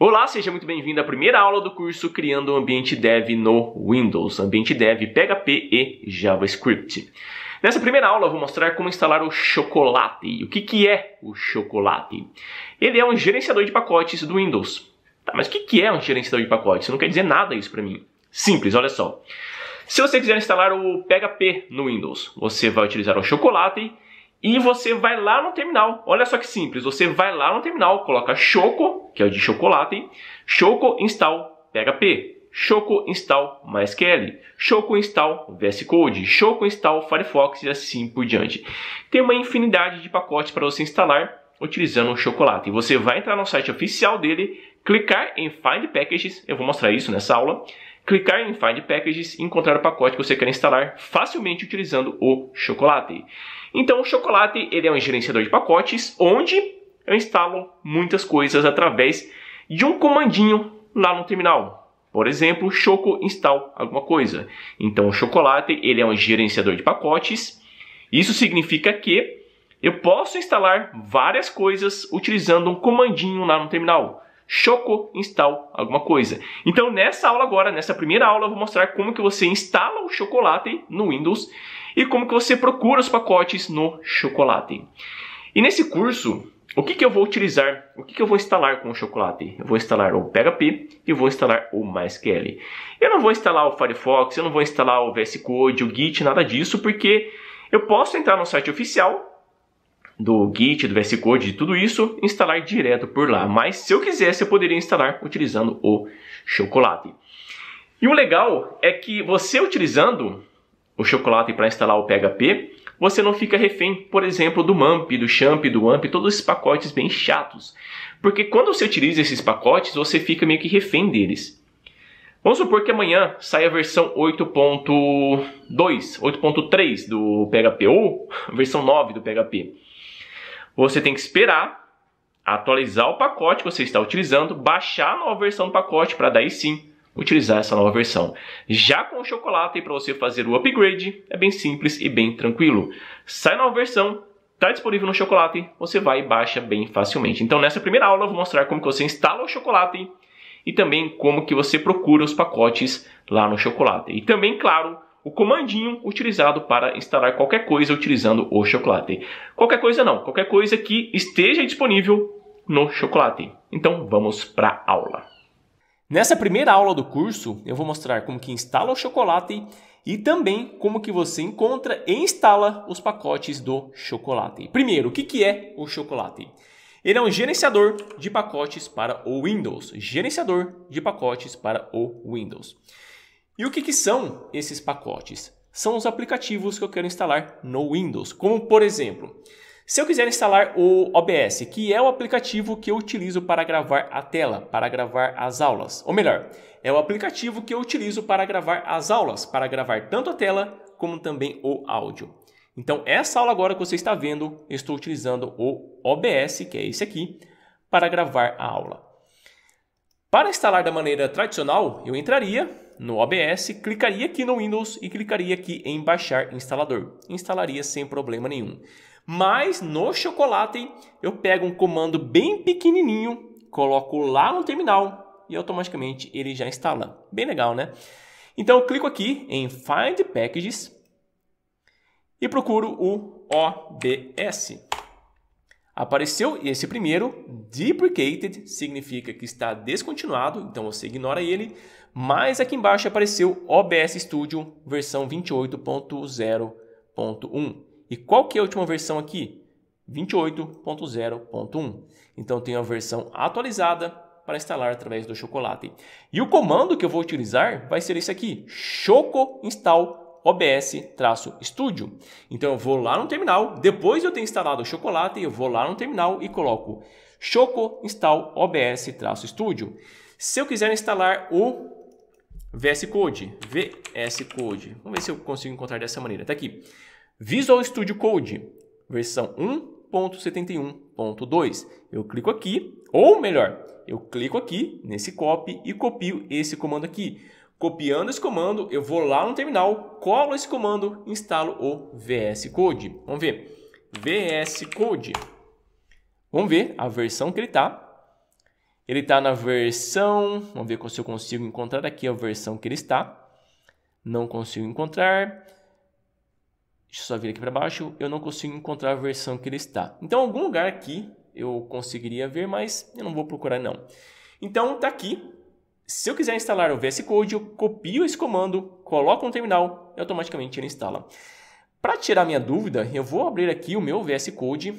Olá, seja muito bem-vindo à primeira aula do curso Criando um Ambiente Dev no Windows, Ambiente Dev PHP e JavaScript. Nessa primeira aula eu vou mostrar como instalar o Chocolate. O que, que é o Chocolate? Ele é um gerenciador de pacotes do Windows. Tá, mas o que, que é um gerenciador de pacotes? Não quer dizer nada isso para mim. Simples, olha só. Se você quiser instalar o PHP no Windows, você vai utilizar o Chocolate e você vai lá no terminal. Olha só que simples, você vai lá no terminal, coloca Choco, que é o de chocolate, Choco install PHP, Choco install MySQL, Choco install VS Code, Choco install Firefox e assim por diante. Tem uma infinidade de pacotes para você instalar utilizando o chocolate. E você vai entrar no site oficial dele, clicar em Find Packages, eu vou mostrar isso nessa aula, clicar em Find Packages e encontrar o pacote que você quer instalar facilmente utilizando o chocolate. Então o chocolate ele é um gerenciador de pacotes onde eu instalo muitas coisas através de um comandinho lá no terminal. Por exemplo, choco install alguma coisa. Então o chocolate ele é um gerenciador de pacotes. Isso significa que eu posso instalar várias coisas utilizando um comandinho lá no terminal. Choco install alguma coisa. Então nessa aula agora, nessa primeira aula, eu vou mostrar como que você instala o chocolate no Windows e como que você procura os pacotes no chocolate. E nesse curso, o que, que eu vou utilizar? O que, que eu vou instalar com o chocolate? Eu vou instalar o PHP e vou instalar o MySQL. Eu não vou instalar o Firefox, eu não vou instalar o VS Code, o Git, nada disso, porque eu posso entrar no site oficial do Git, do VS Code, de tudo isso, instalar direto por lá. Mas se eu quisesse, eu poderia instalar utilizando o chocolate. E o legal é que você utilizando o chocolate para instalar o PHP, você não fica refém, por exemplo, do MAMP, do CHAMP, do AMP, todos esses pacotes bem chatos. Porque quando você utiliza esses pacotes, você fica meio que refém deles. Vamos supor que amanhã saia a versão 8.2, 8.3 do PHP ou versão 9 do PHP. Você tem que esperar atualizar o pacote que você está utilizando, baixar a nova versão do pacote para daí sim utilizar essa nova versão. Já com o chocolate, para você fazer o upgrade, é bem simples e bem tranquilo. Sai nova versão, está disponível no chocolate, você vai e baixa bem facilmente. Então nessa primeira aula eu vou mostrar como que você instala o chocolate e também como que você procura os pacotes lá no chocolate. E também, claro, o comandinho utilizado para instalar qualquer coisa utilizando o chocolate. Qualquer coisa não, qualquer coisa que esteja disponível no chocolate. Então vamos para a aula. Nessa primeira aula do curso, eu vou mostrar como que instala o chocolate e também como que você encontra e instala os pacotes do chocolate. Primeiro, o que, que é o chocolate? Ele é um gerenciador de pacotes para o Windows. Gerenciador de pacotes para o Windows. E o que, que são esses pacotes? São os aplicativos que eu quero instalar no Windows, como por exemplo, se eu quiser instalar o OBS, que é o aplicativo que eu utilizo para gravar a tela, para gravar as aulas, ou melhor, é o aplicativo que eu utilizo para gravar as aulas, para gravar tanto a tela como também o áudio. Então, essa aula agora que você está vendo, eu estou utilizando o OBS, que é esse aqui, para gravar a aula. Para instalar da maneira tradicional, eu entraria no OBS, clicaria aqui no Windows e clicaria aqui em baixar instalador. Instalaria sem problema nenhum. Mas no chocolate eu pego um comando bem pequenininho, coloco lá no terminal e automaticamente ele já instala. Bem legal, né? Então eu clico aqui em Find Packages e procuro o OBS. Apareceu esse primeiro, deprecated, significa que está descontinuado, então você ignora ele. Mas aqui embaixo apareceu OBS Studio versão 28.0.1. E qual que é a última versão aqui? 28.0.1. Então tenho a versão atualizada para instalar através do Chocolate. E o comando que eu vou utilizar vai ser esse aqui, choco install OBS-studio. Então eu vou lá no terminal, depois eu tenho instalado o Chocolate, eu vou lá no terminal e coloco choco install OBS-studio. Se eu quiser instalar o VS Code, VS Code, vamos ver se eu consigo encontrar dessa maneira, Está aqui. Visual Studio Code, versão 1.71.2. Eu clico aqui, ou melhor, eu clico aqui nesse copy e copio esse comando aqui. Copiando esse comando, eu vou lá no terminal, colo esse comando, instalo o VS Code. Vamos ver. VS Code. Vamos ver a versão que ele está. Ele está na versão... Vamos ver se eu consigo encontrar aqui a versão que ele está. Não consigo encontrar só vir aqui para baixo, eu não consigo encontrar a versão que ele está. Então, algum lugar aqui eu conseguiria ver, mas eu não vou procurar não. Então, está aqui. Se eu quiser instalar o VS Code, eu copio esse comando, coloco no terminal e automaticamente ele instala. Para tirar minha dúvida, eu vou abrir aqui o meu VS Code.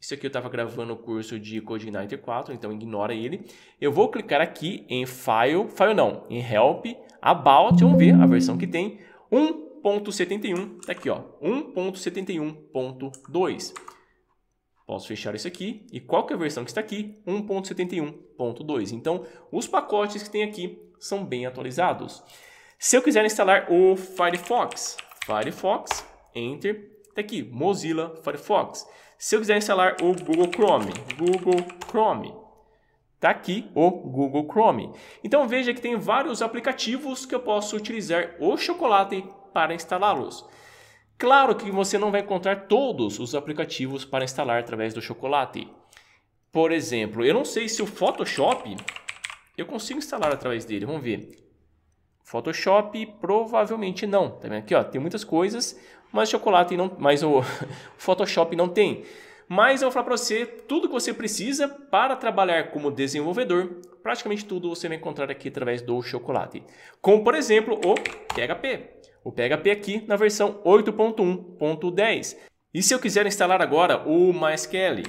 Isso aqui eu estava gravando o curso de Code 4, então ignora ele. Eu vou clicar aqui em File, File não, em Help, About, vamos ver a versão que tem. 1.71, tá aqui ó, 1.71.2. Posso fechar isso aqui e qual que é a versão que está aqui? 1.71.2. Então, os pacotes que tem aqui são bem atualizados. Se eu quiser instalar o Firefox, Firefox, Enter, tá aqui, Mozilla Firefox. Se eu quiser instalar o Google Chrome, Google Chrome, tá aqui o Google Chrome. Então veja que tem vários aplicativos que eu posso utilizar o Chocolate para instalá-los. Claro que você não vai encontrar todos os aplicativos para instalar através do Chocolate. Por exemplo, eu não sei se o Photoshop eu consigo instalar através dele. Vamos ver. Photoshop provavelmente não. Tá vendo aqui, ó, tem muitas coisas, mas chocolate não, mas o Photoshop não tem. Mas eu vou falar para você tudo que você precisa para trabalhar como desenvolvedor. Praticamente tudo você vai encontrar aqui através do chocolate. Como por exemplo, o PHP o PHP aqui na versão 8.1.10. E se eu quiser instalar agora o MySQL?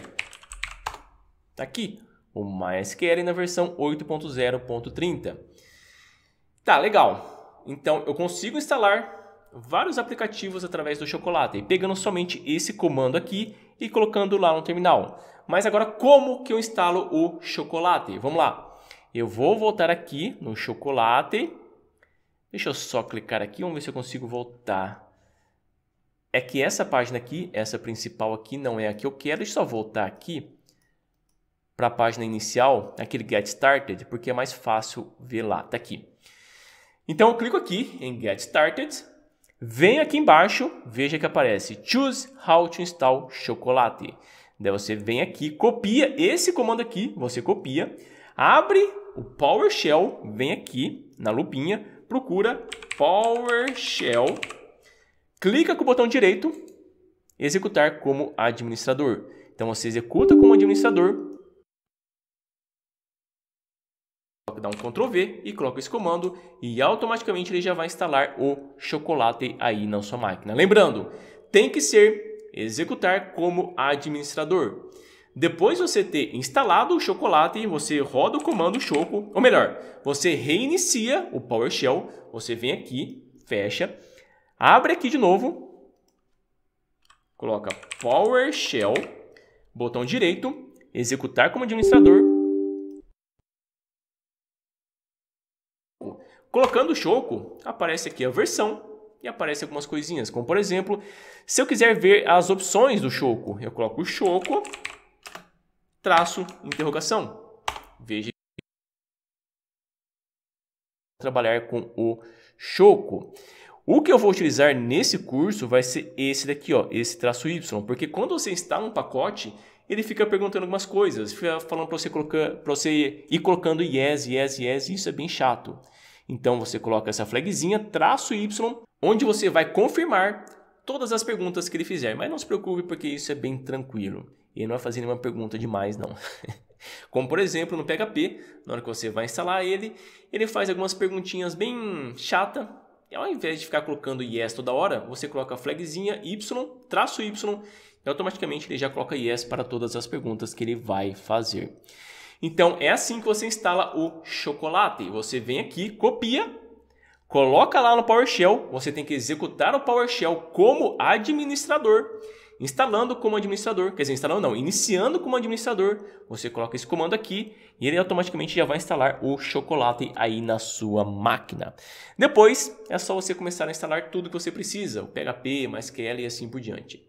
Está aqui, o MySQL na versão 8.0.30. Tá, legal. Então eu consigo instalar vários aplicativos através do Chocolate, pegando somente esse comando aqui e colocando lá no terminal. Mas agora como que eu instalo o Chocolate? Vamos lá. Eu vou voltar aqui no Chocolate Deixa eu só clicar aqui, vamos ver se eu consigo voltar. É que essa página aqui, essa principal aqui, não é a que eu quero. Deixa eu só voltar aqui para a página inicial, aquele Get Started, porque é mais fácil ver lá, tá aqui. Então eu clico aqui em Get Started, vem aqui embaixo, veja que aparece Choose How to Install Chocolate. Daí você vem aqui, copia esse comando aqui, você copia, abre o PowerShell, vem aqui na lupinha, procura PowerShell, clica com o botão direito, executar como administrador. Então você executa como administrador, dá um Ctrl V e coloca esse comando e automaticamente ele já vai instalar o chocolate aí na sua máquina. Lembrando, tem que ser executar como administrador. Depois de você ter instalado o chocolate, você roda o comando choco, ou melhor, você reinicia o PowerShell, você vem aqui, fecha, abre aqui de novo, coloca PowerShell, botão direito, executar como administrador. Colocando o choco, aparece aqui a versão e aparece algumas coisinhas, como por exemplo, se eu quiser ver as opções do choco, eu coloco o choco traço, interrogação. Veja trabalhar com o choco. O que eu vou utilizar nesse curso vai ser esse daqui, ó, esse traço Y, porque quando você instala um pacote, ele fica perguntando algumas coisas, fica falando para você, colocar, para você ir colocando yes, yes, yes, e isso é bem chato. Então você coloca essa flagzinha, traço Y, onde você vai confirmar todas as perguntas que ele fizer, mas não se preocupe porque isso é bem tranquilo. Ele não vai fazer nenhuma pergunta demais não. Como por exemplo no PHP, na hora que você vai instalar ele, ele faz algumas perguntinhas bem chata. E ao invés de ficar colocando yes toda hora, você coloca a flagzinha y, traço y, e automaticamente ele já coloca yes para todas as perguntas que ele vai fazer. Então é assim que você instala o chocolate. Você vem aqui, copia Coloca lá no PowerShell, você tem que executar o PowerShell como administrador. Instalando como administrador, quer dizer, instalando não, iniciando como administrador, você coloca esse comando aqui e ele automaticamente já vai instalar o chocolate aí na sua máquina. Depois é só você começar a instalar tudo que você precisa, o PHP, MySQL e assim por diante.